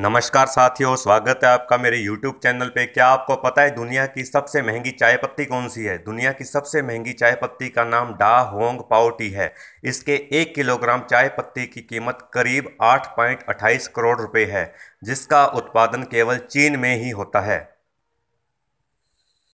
नमस्कार साथियों स्वागत है आपका मेरे YouTube चैनल पे क्या आपको पता है दुनिया की सबसे महंगी चाय पत्ती कौन सी है दुनिया की सबसे महंगी चाय पत्ती का नाम डा होंग पाओटी है इसके एक किलोग्राम चाय पत्ती की कीमत करीब आठ पॉइंट अट्ठाईस करोड़ रुपए है जिसका उत्पादन केवल चीन में ही होता है